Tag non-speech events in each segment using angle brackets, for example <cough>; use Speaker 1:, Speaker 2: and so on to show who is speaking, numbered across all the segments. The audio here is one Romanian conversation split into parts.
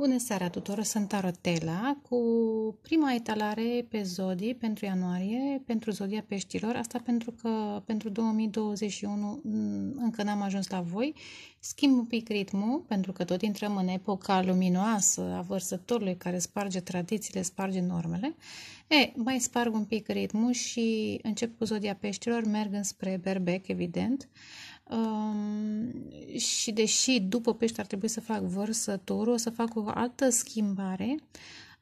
Speaker 1: Bună seara tuturor, sunt Arotela cu prima etalare pe zodii pentru ianuarie, pentru zodia peștilor, asta pentru că pentru 2021 mm, încă n-am ajuns la voi. Schimb un pic ritmul, pentru că tot intrăm în epoca luminoasă a vărsătorului care sparge tradițiile, sparge normele. E, mai sparg un pic ritmul și încep cu zodia peștilor, merg înspre berbec, evident. Uh, Um, și deși după pește ar trebui să fac vărsătorul, o să fac o altă schimbare.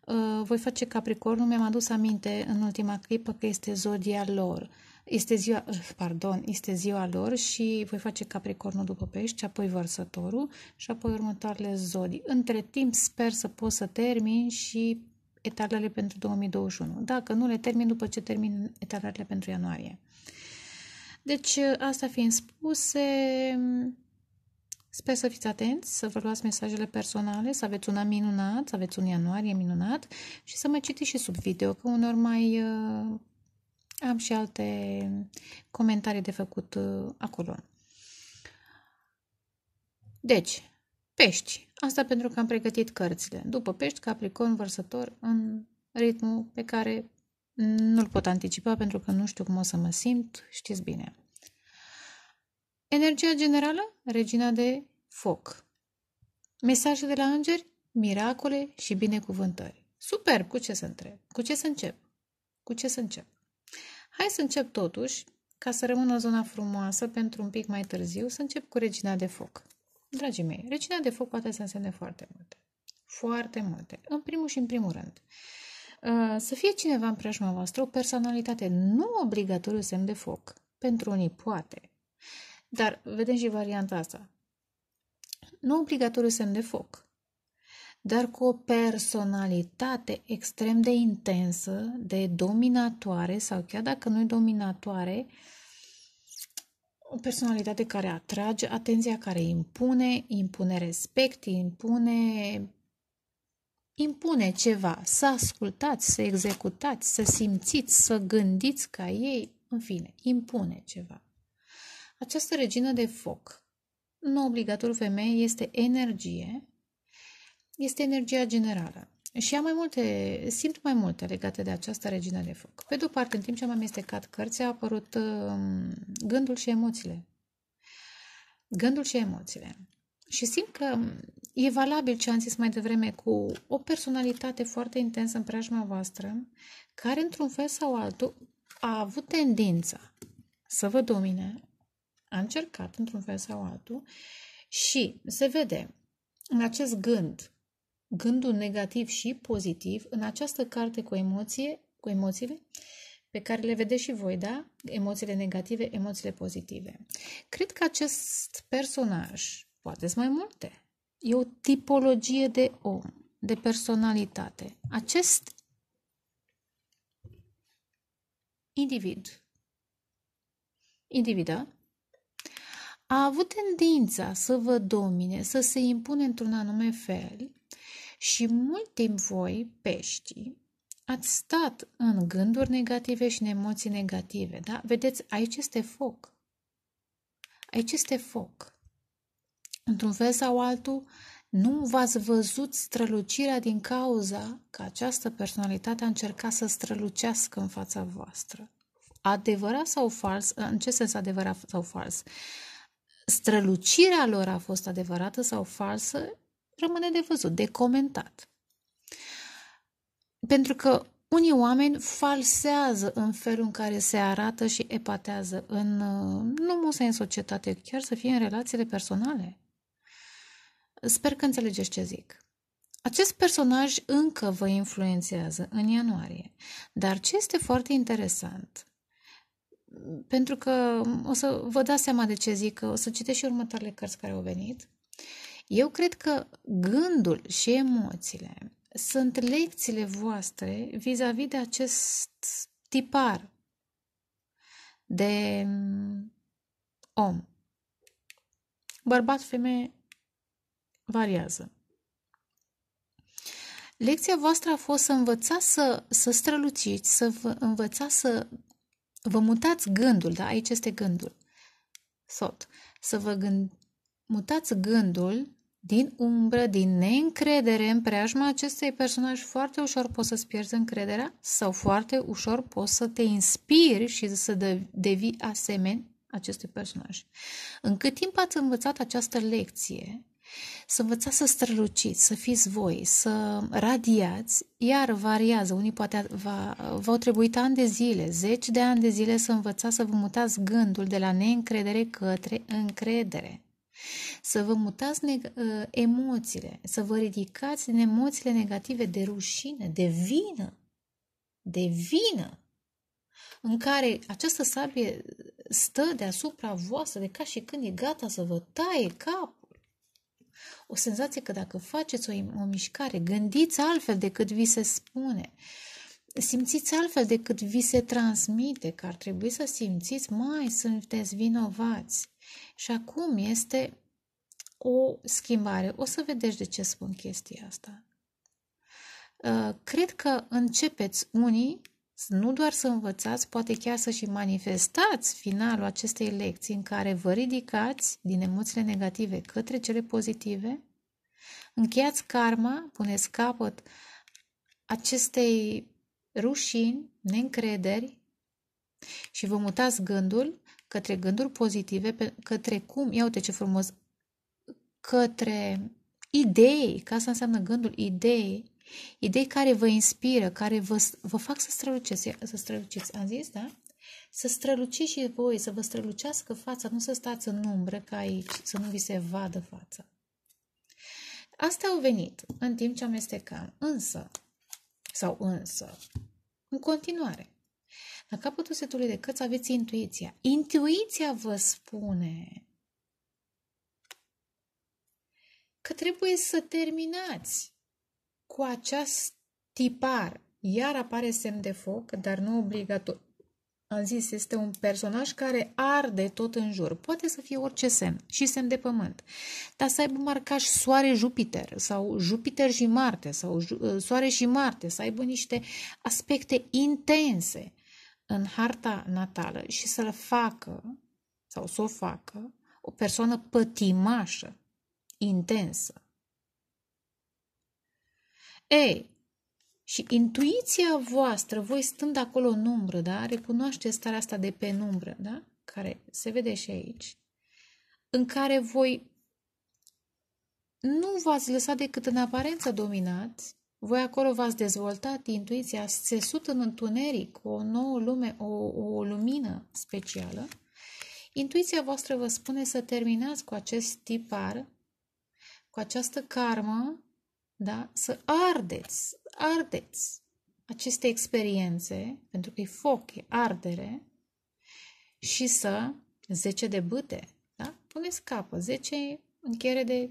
Speaker 1: Uh, voi face Capricornul, mi-am adus aminte în ultima clipă că este zodia lor. Este ziua, uh, pardon, este ziua lor și voi face Capricornul după pești, apoi vărsătorul și apoi următoarele zodii. Între timp sper să pot să termin și etalele pentru 2021. Dacă nu le termin, după ce termin etalele pentru ianuarie. Deci, ă, asta fiind spuse, sper să fiți atenți, să vă luați mesajele personale, să aveți un an minunat, să aveți un ianuarie minunat și să mă citiți și sub video, că unor mai uh, am și alte comentarii de făcut uh, acolo. Deci, pești. Asta pentru că am pregătit cărțile. După pești, capricorn, vărsător, în ritmul pe care nu-l pot anticipa pentru că nu știu cum o să mă simt, știți bine. Energia generală, regina de foc. Mesaje de la îngeri, miracole și binecuvântări. Superb, cu ce să întreb? Cu ce să încep? Cu ce să încep? Hai să încep totuși, ca să rămână zona frumoasă pentru un pic mai târziu, să încep cu regina de foc. Dragii mei, regina de foc poate să însemne foarte multe. Foarte multe. În primul și în primul rând. Uh, să fie cineva în preajma voastră, o personalitate nu obligatoriu semn de foc. Pentru unii poate. Dar vedem și varianta asta. Nu obligatoriu semn de foc, dar cu o personalitate extrem de intensă, de dominatoare sau chiar dacă nu e dominatoare, o personalitate care atrage atenția, care impune, impune respect, impune impune ceva, să ascultați, să executați, să simțiți, să gândiți ca ei, în fine, impune ceva. Această regină de foc, nu obligatoriu femeie, este energie, este energia generală. Și am mai multe, simt mai multe legate de această regină de foc. Pe de-o parte, în timp ce am amestecat cărți, a apărut uh, gândul și emoțiile. Gândul și emoțiile. Și simt că um, E valabil ce am zis mai devreme cu o personalitate foarte intensă în preajma voastră, care într-un fel sau altul a avut tendința să vă domine, a încercat într-un fel sau altul și se vede în acest gând, gândul negativ și pozitiv, în această carte cu emoție, cu emoțiile, pe care le vedeți și voi, da? Emoțiile negative, emoțiile pozitive. Cred că acest personaj, poate mai multe, e o tipologie de om, de personalitate. Acest individ, individă, a avut tendința să vă domine, să se impune într-un anume fel și mult timp voi, peștii, ați stat în gânduri negative și în emoții negative, da? Vedeți, aici este foc. Aici este foc într-un fel sau altul, nu v-ați văzut strălucirea din cauza că această personalitate a încercat să strălucească în fața voastră. Adevărat sau fals? În ce sens adevărat sau fals? Strălucirea lor a fost adevărată sau falsă? Rămâne de văzut, de comentat. Pentru că unii oameni falsează în felul în care se arată și epatează în, nu mult în societate, chiar să fie în relațiile personale. Sper că înțelegeți ce zic. Acest personaj încă vă influențează în ianuarie, dar ce este foarte interesant, pentru că o să vă dați seama de ce zic, o să citesc și următoarele cărți care au venit, eu cred că gândul și emoțiile sunt lecțiile voastre vis-a-vis de acest tipar de om. Bărbat, femeie, variază. Lecția voastră a fost să învățați să, să străluciți, să vă învățați să vă mutați gândul, da? Aici este gândul. Sot. Să vă gând, mutați gândul din umbră, din neîncredere în preajma acestui personaj, foarte ușor poți să-ți pierzi încrederea sau foarte ușor poți să te inspiri și să devii asemeni acestui personaj. În cât timp ați învățat această lecție, să învățați să străluciți, să fiți voi, să radiați, iar variază. Unii poate va, v-au trebuit ani de zile, zeci de ani de zile să învățați să vă mutați gândul de la neîncredere către încredere. Să vă mutați ă, emoțiile, să vă ridicați din emoțiile negative de rușine, de vină, de vină, în care această sabie stă deasupra voastră de ca și când e gata să vă taie cap. O senzație că dacă faceți o, o mișcare, gândiți altfel decât vi se spune, simțiți altfel decât vi se transmite, că ar trebui să simțiți, mai sunteți vinovați. Și acum este o schimbare. O să vedeți de ce spun chestia asta. Ă, cred că începeți unii nu doar să învățați, poate chiar să și manifestați finalul acestei lecții în care vă ridicați din emoțiile negative către cele pozitive, încheiați karma, puneți capăt acestei rușini, neîncrederi și vă mutați gândul către gânduri pozitive, către cum, ia uite ce frumos, către idei, ca asta înseamnă gândul idei, Idei care vă inspiră, care vă, vă fac să străluceți, să străluceți. Am zis, da? Să străluciți și voi, să vă strălucească fața, nu să stați în umbră ca aici, să nu vi se vadă fața. Astea au venit în timp ce amestecam, însă, sau însă, în continuare, la capătul setului de căți aveți intuiția. Intuiția vă spune că trebuie să terminați cu acest tipar iar apare semn de foc, dar nu obligator, Am zis, este un personaj care arde tot în jur. Poate să fie orice semn, și semn de pământ. Dar să aibă marcaș Soare-Jupiter sau Jupiter și Marte sau uh, Soare și Marte, să aibă niște aspecte intense în harta natală și să-l facă sau să o facă o persoană pătimașă, intensă. Ei, și intuiția voastră, voi stând acolo în umbră, da? Recunoaște starea asta de pe umbră, da? Care se vede și aici. În care voi nu v-ați lăsat decât în aparență dominați, voi acolo v-ați dezvoltat intuiția, ați în întuneric o nouă lume, o, o lumină specială, intuiția voastră vă spune să terminați cu acest tipar, cu această karmă da? să ardeți, ardeți aceste experiențe, pentru că e foc, e ardere, și să 10 de bâte, da? Puneți capă, 10 încheiere de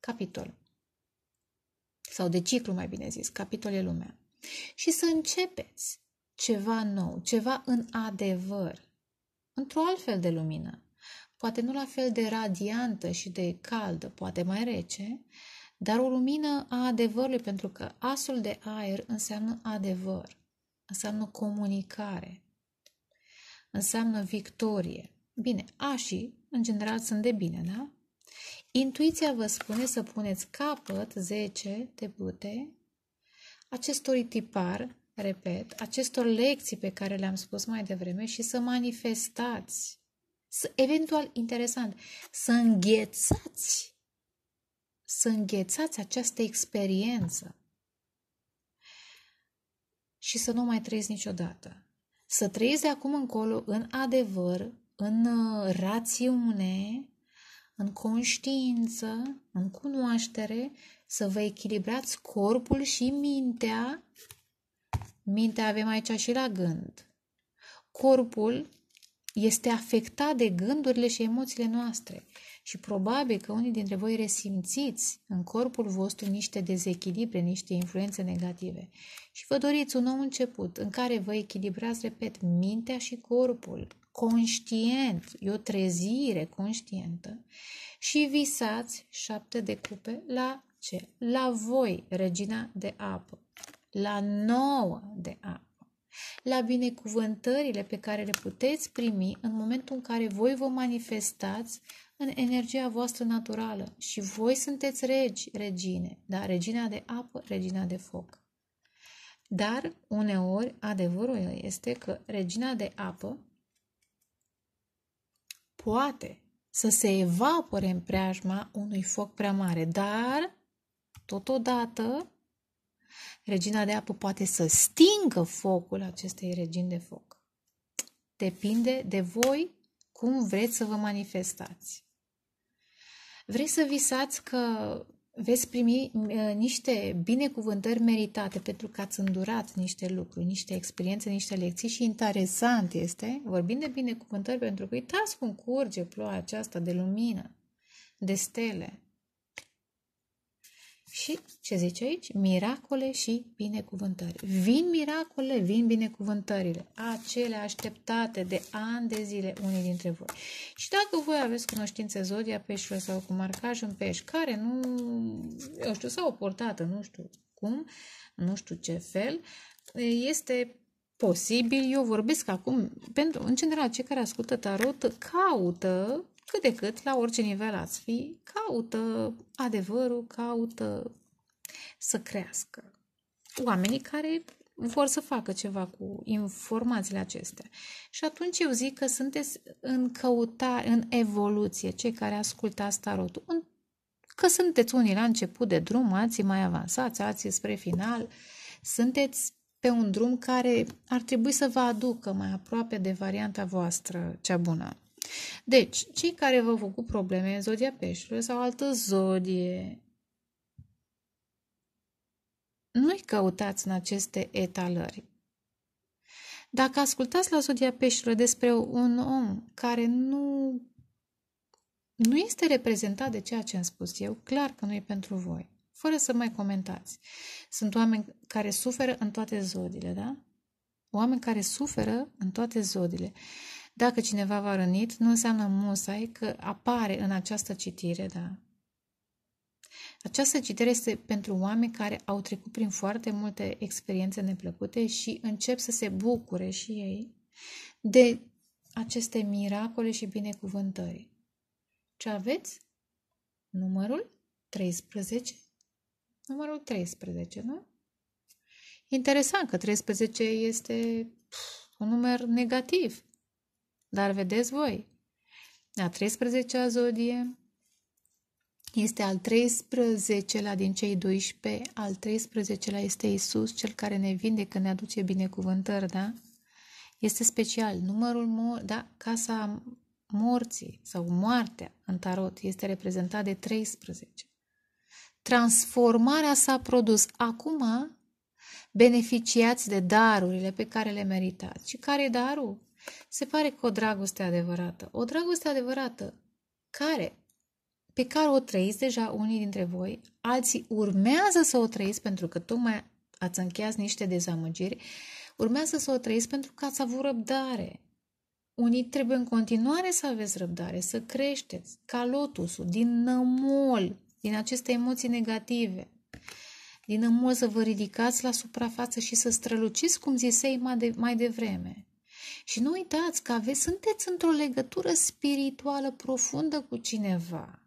Speaker 1: capitol. Sau de ciclu, mai bine zis, capitol e lumea. Și să începeți ceva nou, ceva în adevăr, într-o altfel de lumină poate nu la fel de radiantă și de caldă, poate mai rece, dar o lumină a adevărului, pentru că asul de aer înseamnă adevăr, înseamnă comunicare, înseamnă victorie. Bine, așii, în general, sunt de bine, da? Intuiția vă spune să puneți capăt 10 bute acestor tipar, repet, acestor lecții pe care le-am spus mai devreme și să manifestați să eventual interesant, să înghețați, să înghețați această experiență și să nu mai trăiți niciodată. Să trăiți de acum încolo în adevăr, în uh, rațiune, în conștiință, în cunoaștere, să vă echilibrați corpul și mintea. Mintea avem aici și la gând. Corpul este afectat de gândurile și emoțiile noastre. Și probabil că unii dintre voi resimțiți în corpul vostru niște dezechilibre, niște influențe negative. Și vă doriți un nou început în care vă echilibrați, repet, mintea și corpul, conștient, e o trezire conștientă și visați șapte de cupe la ce? La voi, regina de apă, la nouă de apă la binecuvântările pe care le puteți primi în momentul în care voi vă manifestați în energia voastră naturală și voi sunteți regi, regine, da? regina de apă, regina de foc. Dar, uneori, adevărul este că regina de apă poate să se evapore în preajma unui foc prea mare, dar, totodată, Regina de apă poate să stingă focul acestei regini de foc. Depinde de voi cum vreți să vă manifestați. Vreți să visați că veți primi uh, niște binecuvântări meritate pentru că ați îndurat niște lucruri, niște experiențe, niște lecții și interesant este, vorbind de binecuvântări, pentru că uitați cum curge ploaia aceasta de lumină, de stele, și ce zice aici? Miracole și binecuvântări. Vin miracole, vin binecuvântările, acele așteptate de ani de zile unii dintre voi. Și dacă voi aveți cunoștințe zodia peșilor sau cu marcaj în pești, care nu, eu știu, s-au portat nu știu cum, nu știu ce fel, este posibil, eu vorbesc acum, pentru, în general, cei care ascultă tarot caută cât de cât, la orice nivel ați fi, caută adevărul, caută să crească. Oamenii care vor să facă ceva cu informațiile acestea. Și atunci eu zic că sunteți în căutare, în evoluție, cei care ascultați tarotul. Că sunteți unii la început de drum, alții mai avansați, alții spre final. Sunteți pe un drum care ar trebui să vă aducă mai aproape de varianta voastră cea bună. Deci, cei care vă fac cu probleme în zodia peștilor sau altă zodie, nu-i căutați în aceste etalări. Dacă ascultați la zodia peștilor despre un om care nu, nu este reprezentat de ceea ce am spus eu, clar că nu e pentru voi, fără să mai comentați. Sunt oameni care suferă în toate zodiile, da? Oameni care suferă în toate zodiile. Dacă cineva a rănit, nu înseamnă musai că apare în această citire, da. Această citire este pentru oameni care au trecut prin foarte multe experiențe neplăcute și încep să se bucure și ei de aceste miracole și binecuvântări. Ce aveți? Numărul 13? Numărul 13, nu? Interesant că 13 este un număr negativ. Dar vedeți voi, la 13-a zodie este al 13-lea din cei 12, al 13-lea este Isus, cel care ne vindecă, ne aduce binecuvântări, da? Este special. Numărul, mor- da, casa morții sau moartea în tarot este reprezentat de 13. Transformarea s-a produs. Acum beneficiați de darurile pe care le meritați. Și care e darul? Se pare că o dragoste adevărată, o dragoste adevărată care, pe care o trăiți deja unii dintre voi, alții urmează să o trăiți pentru că tocmai ați încheiat niște dezamăgiri, urmează să o trăiți pentru că ați avut răbdare. Unii trebuie în continuare să aveți răbdare, să creșteți ca lotusul din nămol, din aceste emoții negative. Din nămol să vă ridicați la suprafață și să străluciți, cum zisei mai, de, mai devreme. Și nu uitați că aveți, sunteți într-o legătură spirituală profundă cu cineva.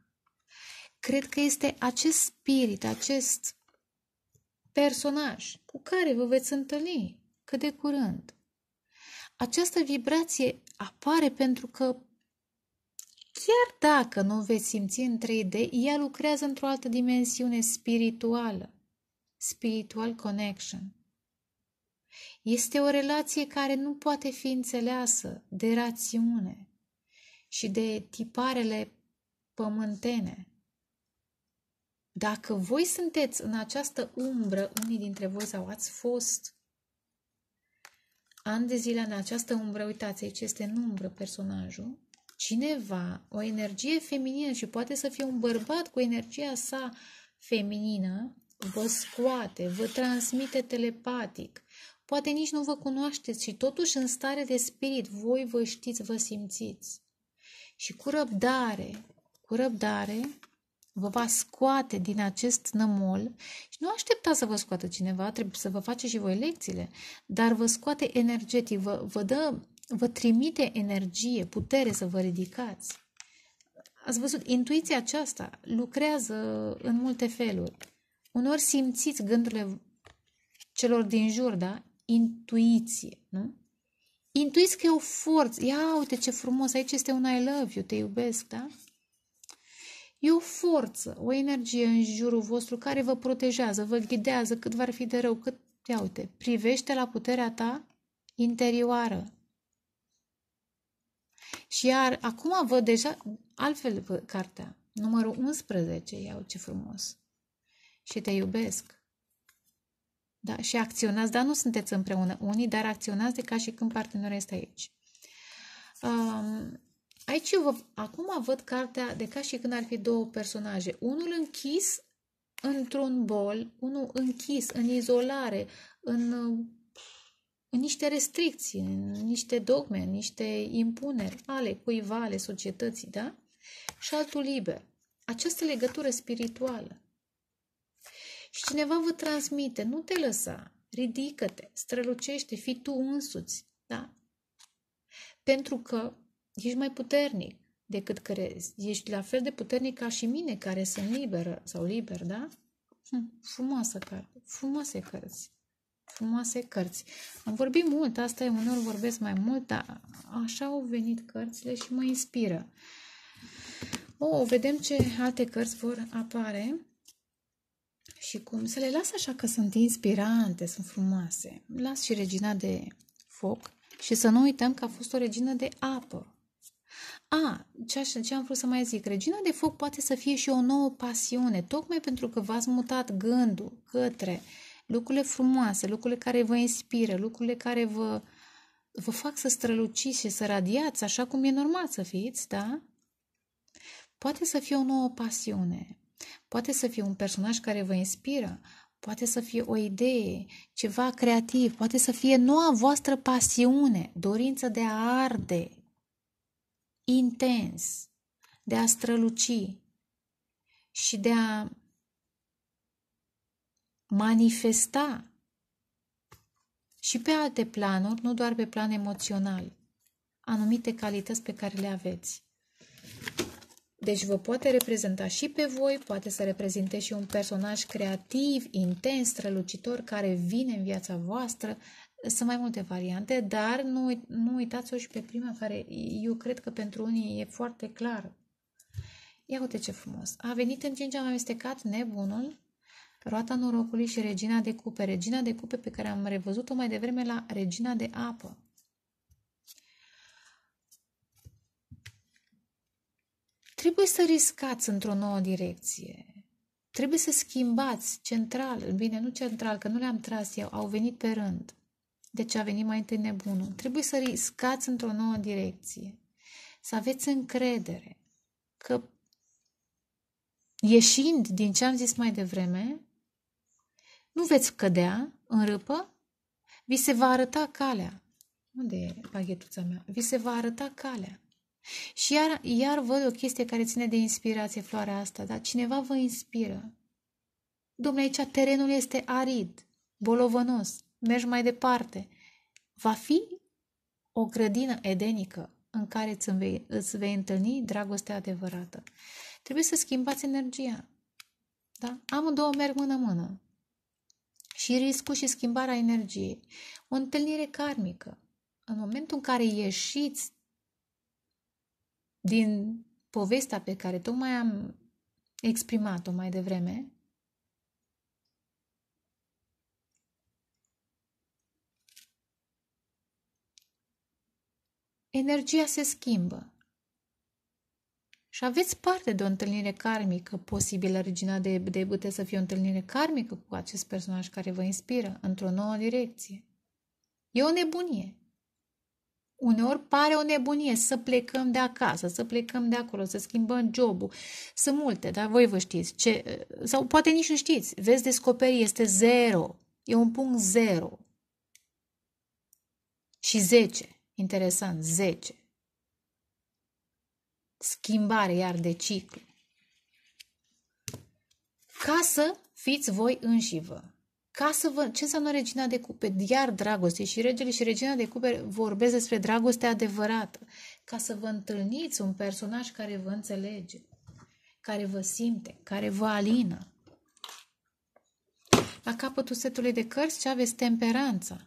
Speaker 1: Cred că este acest spirit, acest personaj cu care vă veți întâlni cât de curând. Această vibrație apare pentru că chiar dacă nu veți simți în 3D, ea lucrează într-o altă dimensiune spirituală, spiritual connection. Este o relație care nu poate fi înțeleasă de rațiune și de tiparele pământene. Dacă voi sunteți în această umbră, unii dintre voi sau ați fost ani de zile în această umbră, uitați, aici este în umbră personajul, cineva, o energie feminină și poate să fie un bărbat cu energia sa feminină, vă scoate, vă transmite telepatic Poate nici nu vă cunoașteți și totuși în stare de spirit voi vă știți, vă simțiți. Și cu răbdare, cu răbdare, vă va scoate din acest nămol și nu aștepta să vă scoată cineva, trebuie să vă face și voi lecțiile, dar vă scoate energetic, vă, vă, dă, vă trimite energie, putere să vă ridicați. Ați văzut, intuiția aceasta lucrează în multe feluri. Unor simțiți gândurile celor din jur, da? intuiție, nu? Intuiți că e o forță. Ia uite ce frumos, aici este un I love you, te iubesc, da? E o forță, o energie în jurul vostru care vă protejează, vă ghidează cât v-ar fi de rău, cât, ia uite, privește la puterea ta interioară. Și iar acum văd deja altfel cartea, numărul 11, iau ce frumos. Și te iubesc. Da? Și acționați, dar nu sunteți împreună unii, dar acționați de ca și când partenerul este aici. Um, aici eu vă, acum văd cartea de ca și când ar fi două personaje. Unul închis într-un bol, unul închis, în izolare, în, în niște restricții, în niște dogme, în niște impuneri ale cuiva, ale societății, da? Și altul liber. Această legătură spirituală și cineva vă transmite, nu te lăsa, ridică-te, strălucește, fii tu însuți, da? Pentru că ești mai puternic decât crezi. Ești la fel de puternic ca și mine, care sunt liberă sau liber, da? Hm, frumoasă carte, frumoase cărți. Frumoase cărți. Am vorbit mult, asta e, uneori vorbesc mai mult, dar așa au venit cărțile și mă inspiră. O, vedem ce alte cărți vor apare și cum să le las așa că sunt inspirante, sunt frumoase. Las și regina de foc și să nu uităm că a fost o regină de apă. A, ce, aș, ce am vrut să mai zic, regina de foc poate să fie și o nouă pasiune, tocmai pentru că v-ați mutat gândul către lucrurile frumoase, lucrurile care vă inspiră, lucrurile care vă, vă fac să străluciți și să radiați așa cum e normal să fiți, da? Poate să fie o nouă pasiune, Poate să fie un personaj care vă inspiră, poate să fie o idee, ceva creativ, poate să fie noua voastră pasiune, dorință de a arde intens, de a străluci și de a manifesta și pe alte planuri, nu doar pe plan emoțional, anumite calități pe care le aveți. Deci vă poate reprezenta și pe voi, poate să reprezinte și un personaj creativ, intens, strălucitor, care vine în viața voastră. Sunt mai multe variante, dar nu, nu uitați-o și pe prima care eu cred că pentru unii e foarte clară. Ia uite ce frumos! A venit în cinci am amestecat nebunul, roata norocului și regina de cupe. Regina de cupe pe care am revăzut-o mai devreme la regina de apă. trebuie să riscați într-o nouă direcție. Trebuie să schimbați central, bine, nu central, că nu le-am tras eu, au venit pe rând. Deci a venit mai întâi nebunul. Trebuie să riscați într-o nouă direcție. Să aveți încredere că ieșind din ce am zis mai devreme, nu veți cădea în râpă, vi se va arăta calea. Unde e baghetuța mea? Vi se va arăta calea. Și iar, iar văd o chestie care ține de inspirație, floarea asta, dar cineva vă inspiră. Domnule, aici terenul este arid, bolovănos, mergi mai departe. Va fi o grădină edenică în care îți vei, îți vei întâlni dragostea adevărată. Trebuie să schimbați energia. Da? Amândouă merg mână-mână. Și riscul și schimbarea energiei. O întâlnire karmică. În momentul în care ieșiți din povestea pe care tocmai am exprimat-o mai devreme, energia se schimbă. Și aveți parte de o întâlnire karmică posibilă, regina de, de puteți să fie o întâlnire karmică cu acest personaj care vă inspiră într-o nouă direcție. E o nebunie. Uneori pare o nebunie să plecăm de acasă, să plecăm de acolo, să schimbăm jobul. Sunt multe, dar voi vă știți. Ce, sau poate nici nu știți. Veți descoperi, este zero. E un punct zero. Și zece. Interesant, zece. Schimbare iar de ciclu. Ca să fiți voi înși vă ca să vă... Ce înseamnă regina de cupe? Iar dragoste și regele și regina de cupe vorbesc despre dragoste adevărată. Ca să vă întâlniți un personaj care vă înțelege, care vă simte, care vă alină. La capătul setului de cărți ce aveți temperanța.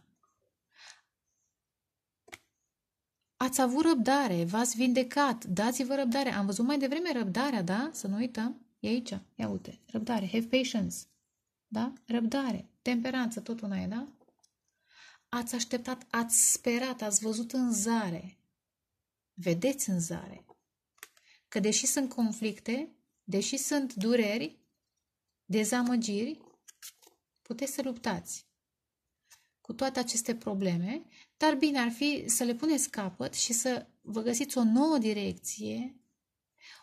Speaker 1: Ați avut răbdare, v-ați vindecat, dați-vă răbdare. Am văzut mai devreme răbdarea, da? Să nu uităm. E aici. Ia uite. Răbdare. Have patience da? Răbdare, temperanță, tot una e, da? Ați așteptat, ați sperat, ați văzut în zare. Vedeți în zare. Că deși sunt conflicte, deși sunt dureri, dezamăgiri, puteți să luptați cu toate aceste probleme, dar bine ar fi să le puneți capăt și să vă găsiți o nouă direcție,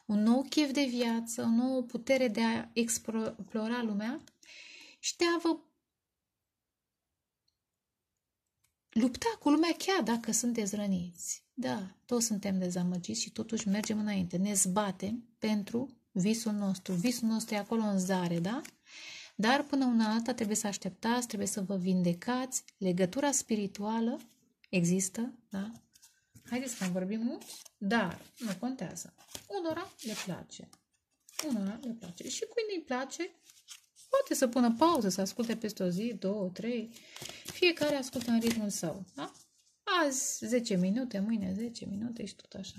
Speaker 1: un nou chef de viață, o nouă putere de a explora lumea vă lupta cu lumea chiar dacă sunteți răniți. Da, toți suntem dezamăgiți și totuși mergem înainte. Ne zbatem pentru visul nostru. Visul nostru e acolo în zare, da? Dar până una alta trebuie să așteptați, trebuie să vă vindecați. Legătura spirituală există, da? Haideți să am vorbit mult, dar nu contează. Unora le place. Unora le place. Și cui nu-i place, Poate să pună pauză, să asculte peste o zi, două, trei. Fiecare ascultă în ritmul său. Da? Azi 10 minute, mâine 10 minute și tot așa.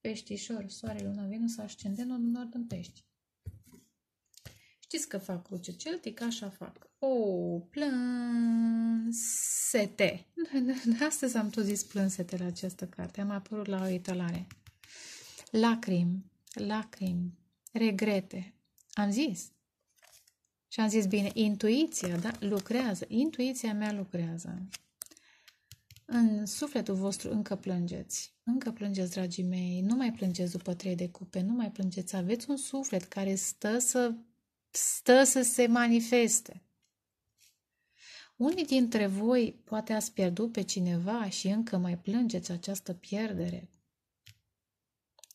Speaker 1: Peștișor, soare, luna, venus, ascendentul, nord în pești. Știți că fac cruce celtic, așa fac. O, plânsete. Da, da, da, astăzi am tot zis plânsete la această carte. Am apărut la o italare. lacrim, lacrim, regrete. Am zis, și am zis bine, intuiția da, lucrează, intuiția mea lucrează. În sufletul vostru încă plângeți, încă plângeți, dragii mei, nu mai plângeți după trei de cupe, nu mai plângeți, aveți un suflet care stă să, stă să se manifeste. Unii dintre voi poate ați pierdut pe cineva și încă mai plângeți această pierdere.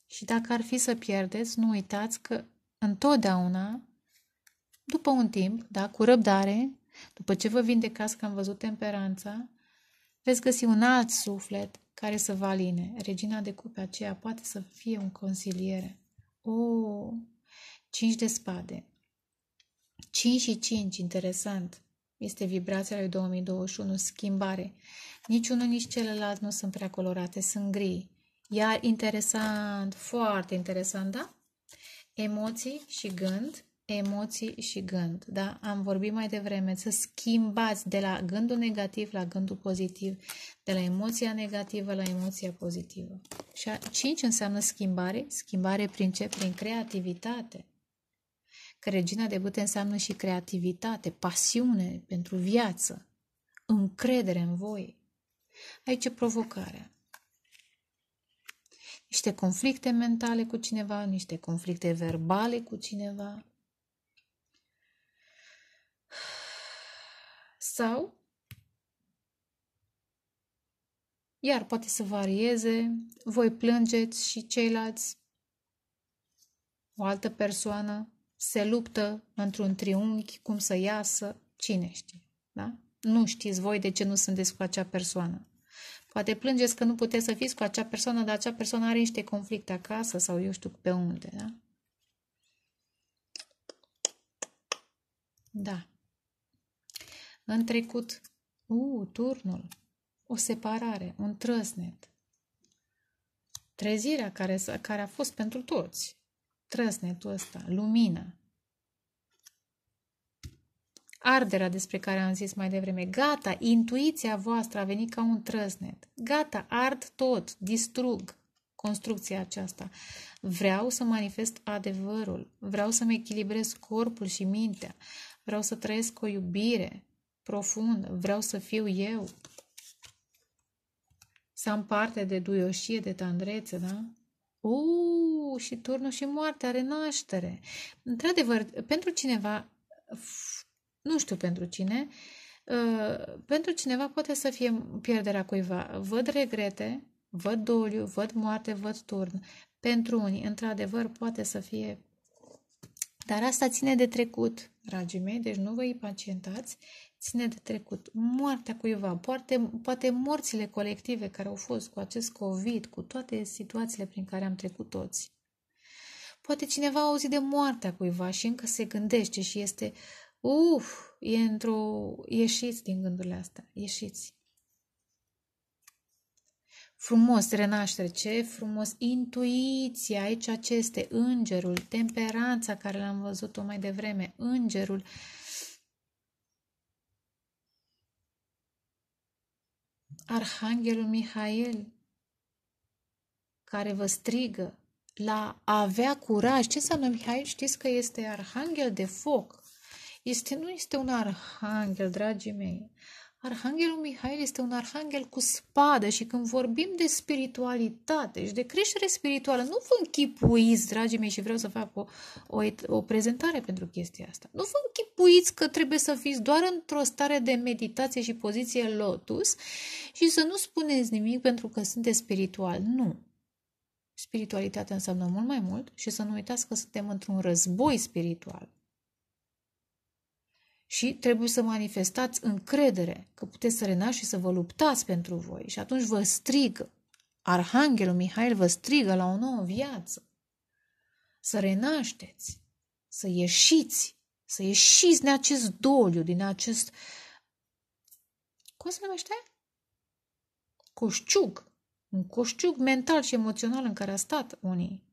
Speaker 1: Și dacă ar fi să pierdeți, nu uitați că întotdeauna după un timp, da, cu răbdare, după ce vă vindecați că am văzut temperanța, veți găsi un alt suflet care să vă aline. Regina de cupe aceea poate să fie un consiliere. O, oh, cinci de spade. 5 și 5, interesant. Este vibrația lui 2021, schimbare. Nici unul, nici celălalt nu sunt prea colorate, sunt gri. Iar interesant, foarte interesant, da? Emoții și gând emoții și gând. Da? Am vorbit mai devreme să schimbați de la gândul negativ la gândul pozitiv, de la emoția negativă la emoția pozitivă. Și a, cinci înseamnă schimbare. Schimbare prin ce? Prin creativitate. Că regina de Bute înseamnă și creativitate, pasiune pentru viață, încredere în voi. Aici e provocarea niște conflicte mentale cu cineva, niște conflicte verbale cu cineva, sau iar poate să varieze, voi plângeți și ceilalți. O altă persoană se luptă într-un triunghi, cum să iasă, cine știe, da? Nu știți voi de ce nu sunteți cu acea persoană. Poate plângeți că nu puteți să fiți cu acea persoană, dar acea persoană are niște conflicte acasă sau eu știu pe unde, da? Da. În trecut, u, turnul, o separare, un trăsnet. Trezirea care, care a fost pentru toți. Trăsnetul ăsta, lumina. Arderea despre care am zis mai devreme. Gata, intuiția voastră a venit ca un trăsnet. Gata, ard tot, distrug construcția aceasta. Vreau să manifest adevărul, vreau să-mi echilibrez corpul și mintea, vreau să trăiesc o iubire, profund, vreau să fiu eu. Să am parte de duioșie, de tandrețe, da? Uuu, și turnul și moartea, renaștere. Într-adevăr, pentru cineva, nu știu pentru cine, uh, pentru cineva poate să fie pierderea cuiva. Văd regrete, văd doliu, văd moarte, văd turn. Pentru unii, într-adevăr, poate să fie dar asta ține de trecut, dragii mei, deci nu vă impacientați ține de trecut. Moartea cuiva, poate, poate morțile colective care au fost cu acest COVID, cu toate situațiile prin care am trecut toți. Poate cineva a auzit de moartea cuiva și încă se gândește și este, uf, e într-o, ieșiți din gândurile astea, ieșiți. Frumos renaștere, ce frumos intuiția, aici aceste, îngerul, temperanța care l-am văzut-o mai devreme, îngerul, uh, Arhanghelul Mihail, care vă strigă la a avea curaj. Ce înseamnă Mihail? Știți că este arhanghel de foc. Este, nu este un arhanghel, dragii mei. Arhanghelul Mihail este un arhanghel cu spadă și când vorbim de spiritualitate și de creștere spirituală, nu vă închipuiți, dragii mei, și vreau să fac o, o, o prezentare pentru chestia asta, nu vă închipuiți că trebuie să fiți doar într-o stare de meditație și poziție lotus și să nu spuneți nimic pentru că sunteți spiritual. Nu. Spiritualitatea înseamnă mult mai mult și să nu uitați că suntem într-un război spiritual și trebuie să manifestați încredere că puteți să renați și să vă luptați pentru voi. Și atunci vă strigă. Arhanghelul Mihail vă strigă la o nouă viață. Să renașteți, să ieșiți, să ieșiți din acest doliu, din acest... Cum se numește? Coșciug. Un coșciug mental și emoțional în care a stat unii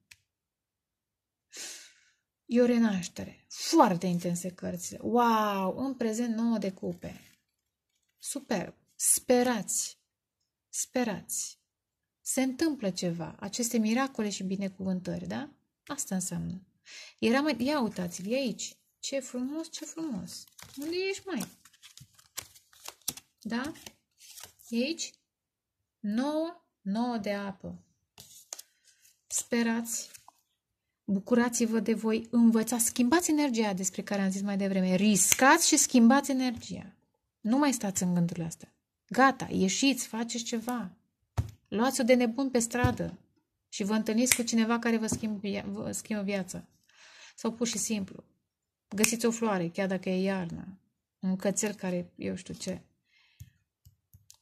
Speaker 1: E o renaștere. Foarte intense cărțile. Wow! În prezent 9 de cupe. Superb! Sperați! Sperați! Se întâmplă ceva. Aceste miracole și binecuvântări, da? Asta înseamnă. Era mai... Ia uitați-l, e aici. Ce frumos, ce frumos. Unde ești, mai? Da? E aici? 9, 9 de apă. Sperați, Bucurați-vă de voi, învățați, schimbați energia despre care am zis mai devreme. Riscați și schimbați energia. Nu mai stați în gândurile astea. Gata, ieșiți, faceți ceva. Luați-o de nebun pe stradă și vă întâlniți cu cineva care vă schimbă, vă schimbă viața. Sau pur și simplu. Găsiți o floare, chiar dacă e iarnă. Un cățel care, eu știu ce,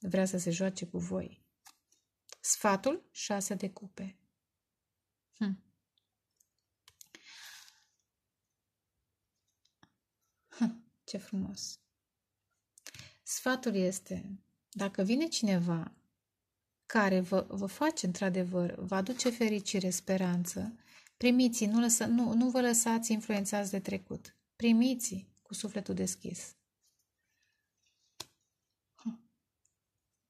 Speaker 1: vrea să se joace cu voi. Sfatul 6 de cupe. Ce frumos! Sfatul este, dacă vine cineva care vă, vă face într-adevăr, vă aduce fericire, speranță, primiți nu, nu, nu vă lăsați influențați de trecut. primiți cu sufletul deschis.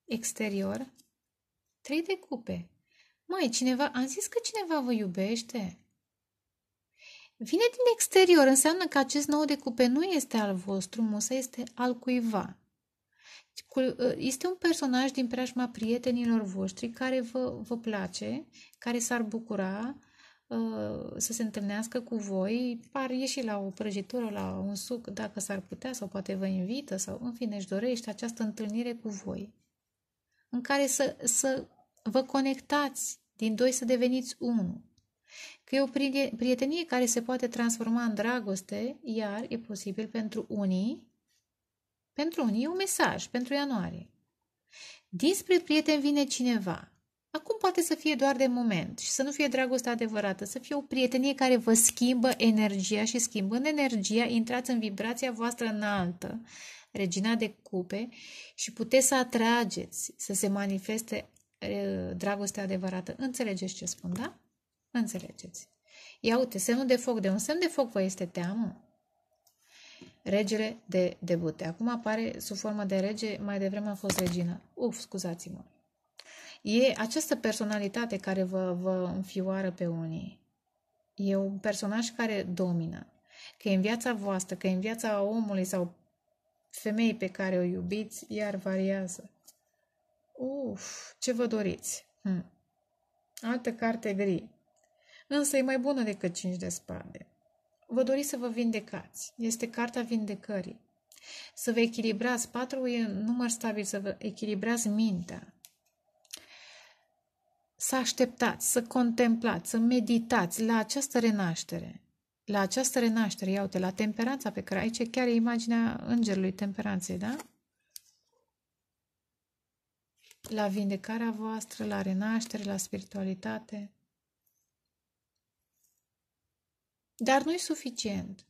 Speaker 1: Exterior, trei de cupe. Mai cineva, am zis că cineva vă iubește? Vine din exterior, înseamnă că acest nou de cupe nu este al vostru, Musa este al cuiva. Ă, este un personaj din preajma prietenilor voștri care vă, vă place, care s-ar bucura uh, să se întâlnească cu voi, par ieși la o prăjitură, la un suc, dacă s-ar putea, sau poate vă invită, sau în fine își dorește această întâlnire cu voi, în care să, să vă conectați din doi să deveniți unul că e o prietenie care se poate transforma în dragoste, iar e posibil pentru unii, pentru unii e un mesaj, pentru ianuarie. Dinspre prieten vine cineva. Acum poate să fie doar de moment și să nu fie dragoste adevărată, să fie o prietenie care vă schimbă energia și schimbând energia, intrați în vibrația voastră înaltă, regina de cupe și puteți să atrageți, să se manifeste dragoste adevărată. Înțelegeți ce spun, da? Înțelegeți. Ia uite, semnul de foc. De un semn de foc vă este teamă? Regele de debute. Acum apare sub formă de rege, mai devreme a fost regină. Uf, scuzați-mă. E această personalitate care vă, vă înfioară pe unii. E un personaj care domină. Că e în viața voastră, că e în viața omului sau femeii pe care o iubiți, iar variază. Uf, ce vă doriți? Hm. Altă carte gri însă e mai bună decât cinci de spade. Vă doriți să vă vindecați. Este cartea vindecării. Să vă echilibrați. Patru e număr stabil, să vă echilibrați mintea. Să așteptați, să contemplați, să meditați la această renaștere. La această renaștere, iau la temperanța pe care aici chiar e imaginea îngerului temperanței, da? La vindecarea voastră, la renaștere, la spiritualitate. Dar nu-i suficient.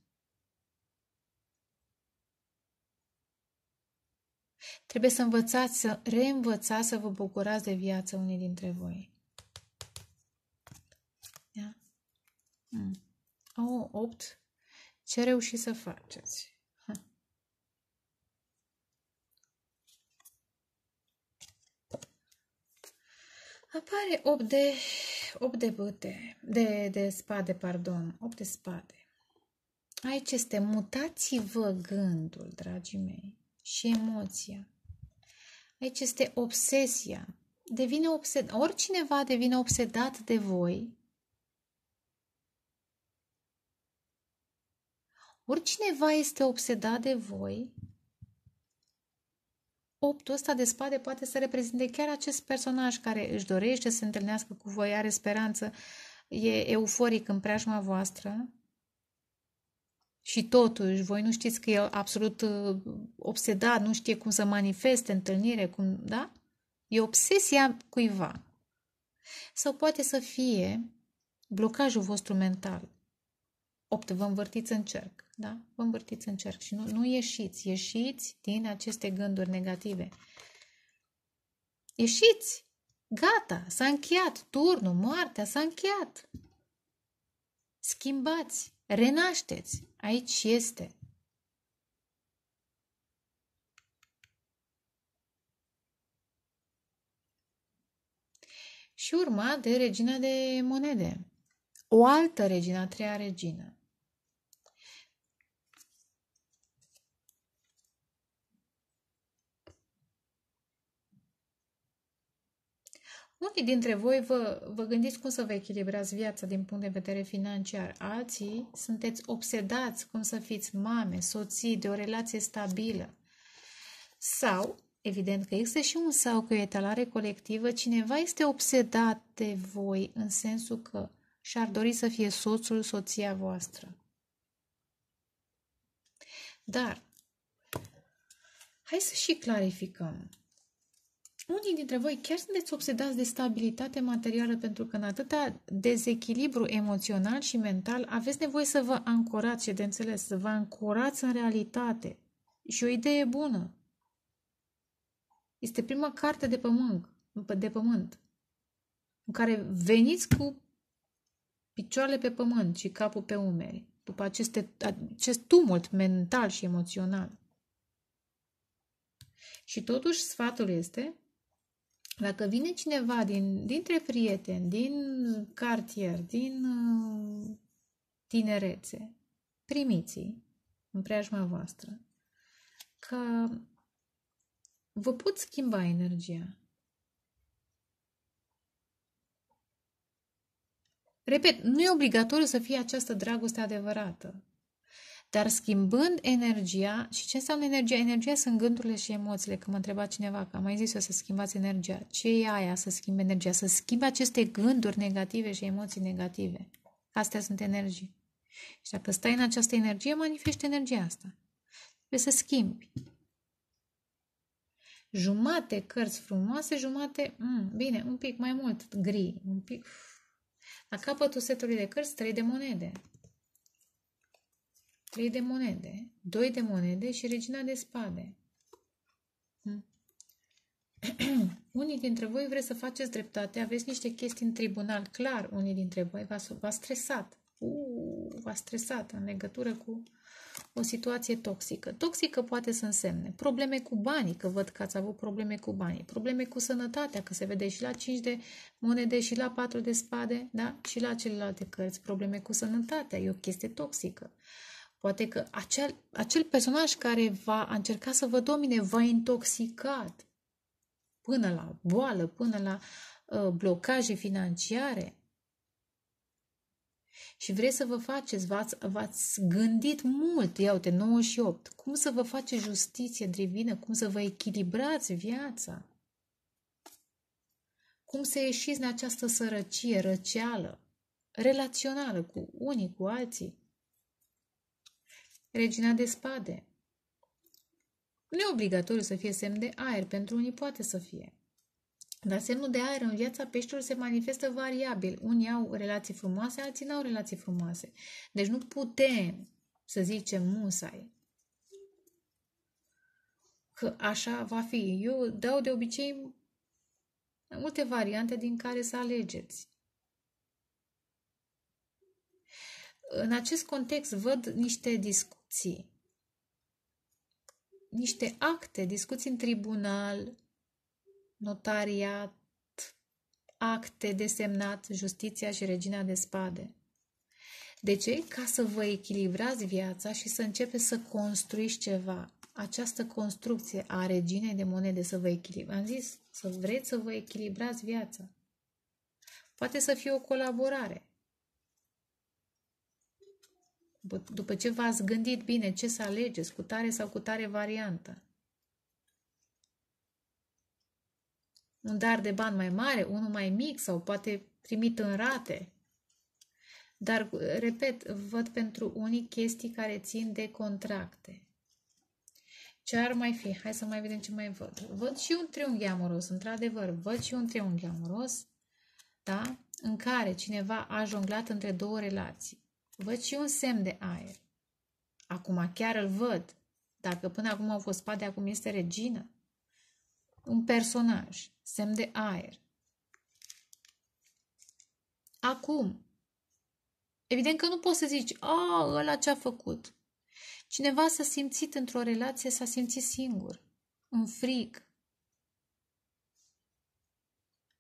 Speaker 1: Trebuie să învățați, să reînvățați să vă bucurați de viață unii dintre voi. Da? Mm. O, opt. Ce reușiți să faceți? Apare 8 de, 8 de băte, de, de spade, pardon, 8 de spade. Aici este mutați-vă gândul, dragii mei, și emoția. Aici este obsesia. Devine obsed... Oricineva devine obsedat de voi. Oricineva este obsedat de voi Optul ăsta de spade poate să reprezinte chiar acest personaj care își dorește să se întâlnească cu voi, are speranță, e euforic în preajma voastră și totuși voi nu știți că e absolut uh, obsedat, nu știe cum să manifeste întâlnire, cum, da? E obsesia cuiva. Sau poate să fie blocajul vostru mental. 8. Vă învârtiți în cerc. Da? Vă învârtiți în cerc și nu, nu ieșiți. Ieșiți din aceste gânduri negative. Ieșiți! Gata, s-a încheiat turnul, moartea s-a încheiat. Schimbați, renașteți. Aici este. Și urma de regina de monede o altă regină, a treia regină. Unii dintre voi vă, vă gândiți cum să vă echilibrați viața din punct de vedere financiar. Alții sunteți obsedați cum să fiți mame, soții, de o relație stabilă. Sau, evident că există și un sau că e etalare colectivă, cineva este obsedat de voi în sensul că și ar dori să fie soțul, soția voastră. Dar, hai să și clarificăm. Unii dintre voi chiar sunteți obsedați de stabilitate materială pentru că în atâta dezechilibru emoțional și mental aveți nevoie să vă ancorați și de înțeles, să vă ancorați în realitate. Și o idee bună. Este prima carte de pământ, de pământ în care veniți cu picioarele pe pământ și capul pe umeri, după aceste, acest tumult mental și emoțional. Și totuși sfatul este, dacă vine cineva din, dintre prieteni, din cartier, din uh, tinerețe, primiți în preajma voastră, că vă pot schimba energia, Repet, nu e obligatoriu să fie această dragoste adevărată. Dar schimbând energia, și ce înseamnă energia? Energia sunt gândurile și emoțiile. Când mă întreba cineva, că am mai zis eu să schimbați energia. Ce e aia să schimbi energia? Să schimbi aceste gânduri negative și emoții negative. Astea sunt energii. Și dacă stai în această energie, manifeste energia asta. Trebuie să schimbi. Jumate cărți frumoase, jumate, mm, bine, un pic mai mult gri, un pic, uf, la capătul setului de cărți, 3 de monede. 3 de monede, 2 de monede și regina de spade. Hmm. <clears throat> unii dintre voi vreți să faceți dreptate, aveți niște chestii în tribunal, clar, unii dintre voi v-a stresat uh, v-a stresat în legătură cu o situație toxică. Toxică poate să însemne probleme cu banii, că văd că ați avut probleme cu banii, probleme cu sănătatea, că se vede și la 5 de monede și la 4 de spade, da? și la celelalte cărți, probleme cu sănătatea, e o chestie toxică. Poate că acel, acel personaj care va încerca să vă domine va intoxicat până la boală, până la uh, blocaje financiare, și vreți să vă faceți, v-ați, v-ați gândit mult, iau-te, 98, cum să vă faceți justiție divină, cum să vă echilibrați viața, cum să ieșiți din această sărăcie, răceală, relațională cu unii, cu alții. Regina de spade. Nu obligatoriu să fie semn de aer, pentru unii poate să fie. Dar semnul de aer în viața peștilor se manifestă variabil. Unii au relații frumoase, alții n au relații frumoase. Deci nu putem să zicem musai că așa va fi. Eu dau de obicei multe variante din care să alegeți. În acest context văd niște discuții, niște acte, discuții în tribunal, notariat, acte desemnat, justiția și regina de spade. De ce? Ca să vă echilibrați viața și să începeți să construiți ceva. Această construcție a reginei de monede să vă echilibrați. Am zis, să vreți să vă echilibrați viața. Poate să fie o colaborare. După ce v-ați gândit bine ce să alegeți, cu tare sau cu tare variantă, un dar de bani mai mare, unul mai mic sau poate primit în rate. Dar, repet, văd pentru unii chestii care țin de contracte. Ce ar mai fi? Hai să mai vedem ce mai văd. Văd și un triunghi amoros, într-adevăr, văd și un triunghi amoros, da? în care cineva a jonglat între două relații. Văd și un semn de aer. Acum chiar îl văd. Dacă până acum au fost pade, acum este regină un personaj, semn de aer. Acum, evident că nu poți să zici, a, ăla ce-a făcut. Cineva s-a simțit într-o relație, s-a simțit singur, în frig.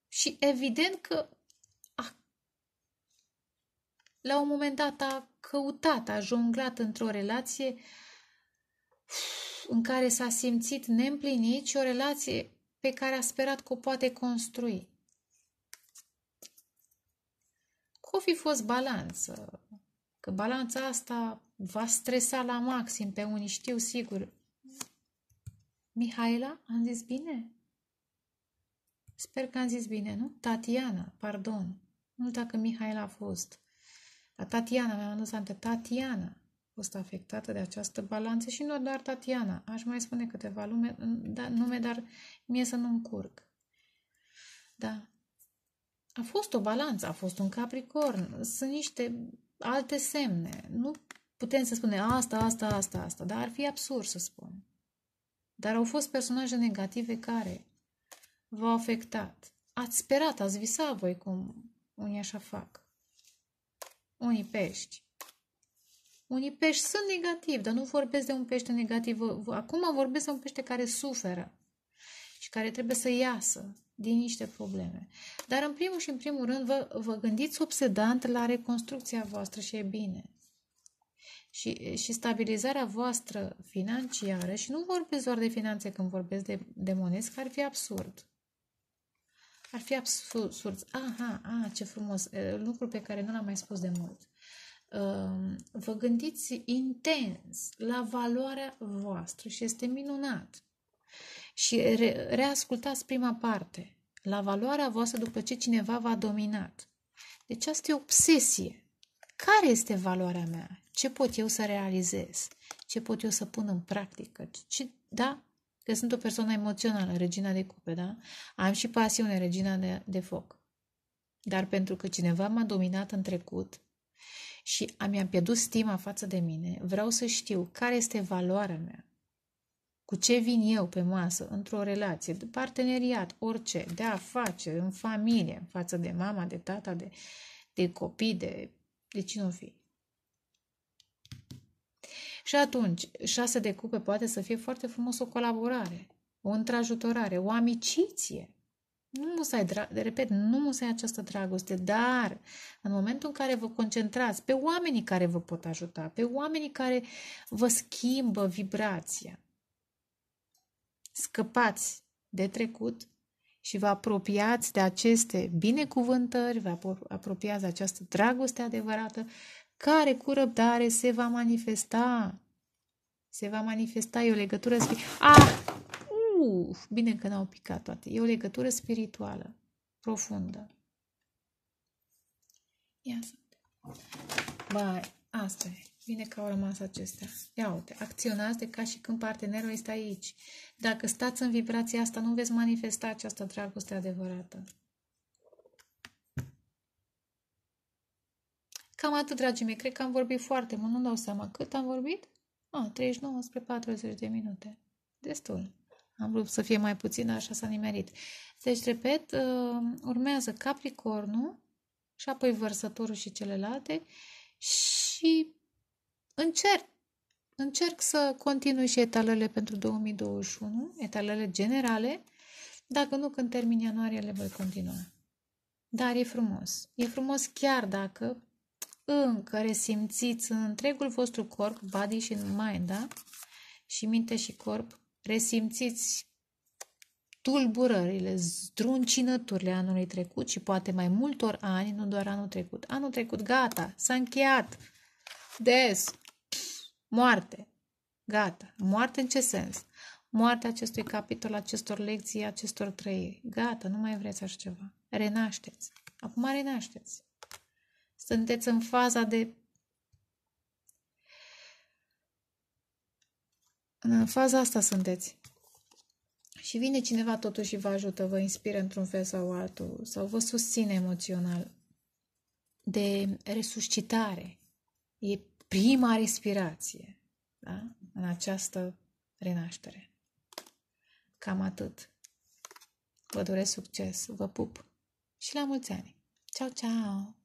Speaker 1: Și evident că a, la un moment dat a căutat, a jonglat într-o relație uf, în care s-a simțit neîmplinit și o relație pe care a sperat că o poate construi. O fi fost balanță, că balanța asta va stresa la maxim pe unii, știu sigur. Mihaela, am zis bine? Sper că am zis bine, nu? Tatiana, pardon. Nu dacă Mihaela a fost. La Tatiana, mi-am adus Tatiana fost afectată de această balanță și nu doar Tatiana. Aș mai spune câteva lume, da, nume, dar mie să nu încurc. Da. A fost o balanță, a fost un capricorn, sunt niște alte semne. Nu putem să spunem asta, asta, asta, asta, dar ar fi absurd să spun. Dar au fost personaje negative care v-au afectat. Ați sperat, ați visat voi cum unii așa fac. Unii pești unii pești sunt negativi, dar nu vorbesc de un pește negativ. Acum vorbesc de un pește care suferă și care trebuie să iasă din niște probleme. Dar în primul și în primul rând vă, vă gândiți obsedant la reconstrucția voastră și e bine. Și, și stabilizarea voastră financiară și nu vorbesc doar de finanțe când vorbesc de, de că ar fi absurd. Ar fi absurd. Aha, a, ce frumos, lucru pe care nu l-am mai spus de mult. Ehm, vă gândiți intens la valoarea voastră și este minunat. Și re- reascultați prima parte, la valoarea voastră după ce cineva v-a dominat. Deci asta e obsesie. Care este valoarea mea? Ce pot eu să realizez? Ce pot eu să pun în practică? Ce, da? Că sunt o persoană emoțională, regina de cupe, da? Am și pasiune, regina de, de foc. Dar pentru că cineva m-a dominat în trecut și mi-am pierdut stima față de mine, vreau să știu care este valoarea mea, cu ce vin eu pe masă, într-o relație, de parteneriat, orice, de afaceri, în familie, față de mama, de tata, de, de copii, de, de cine o fi. Și atunci, șase de cupe poate să fie foarte frumos o colaborare, o întrajutorare, o amiciție. Nu musai, de repet, nu musai această dragoste, dar în momentul în care vă concentrați pe oamenii care vă pot ajuta, pe oamenii care vă schimbă vibrația, scăpați de trecut și vă apropiați de aceste binecuvântări, vă apropiați de această dragoste adevărată, care cu răbdare se va manifesta. Se va manifesta, e o legătură... Ah! Uf, bine că n-au picat toate. E o legătură spirituală, profundă. Ia să Bai, asta e. Bine că au rămas acestea. Ia uite, acționați de ca și când partenerul este aici. Dacă stați în vibrația asta, nu veți manifesta această dragoste adevărată. Cam atât, dragii mei. Cred că am vorbit foarte mult. Nu dau seama cât am vorbit. Ah, 39 spre 40 de minute. Destul. Am vrut să fie mai puțin, așa s-a nimerit. Deci, repet, uh, urmează Capricornul și apoi Vărsătorul și celelalte și încerc încerc să continui și etalele pentru 2021, etalele generale. Dacă nu, când termin ianuarie, le voi continua. Dar e frumos. E frumos chiar dacă încă resimțiți în întregul vostru corp, body și mind, da? Și minte și corp, resimțiți tulburările, zdruncinăturile anului trecut și poate mai multor ani, nu doar anul trecut. Anul trecut, gata, s-a încheiat. Des. Moarte. Gata. Moarte în ce sens? Moartea acestui capitol, acestor lecții, acestor trăiri. Gata, nu mai vreți așa ceva. Renașteți. Acum renașteți. Sunteți în faza de în faza asta sunteți. Și vine cineva totuși și vă ajută, vă inspiră într-un fel sau altul, sau vă susține emoțional. De resuscitare. E prima respirație da? în această renaștere. Cam atât. Vă doresc succes, vă pup și la mulți ani! Ciao, ciao!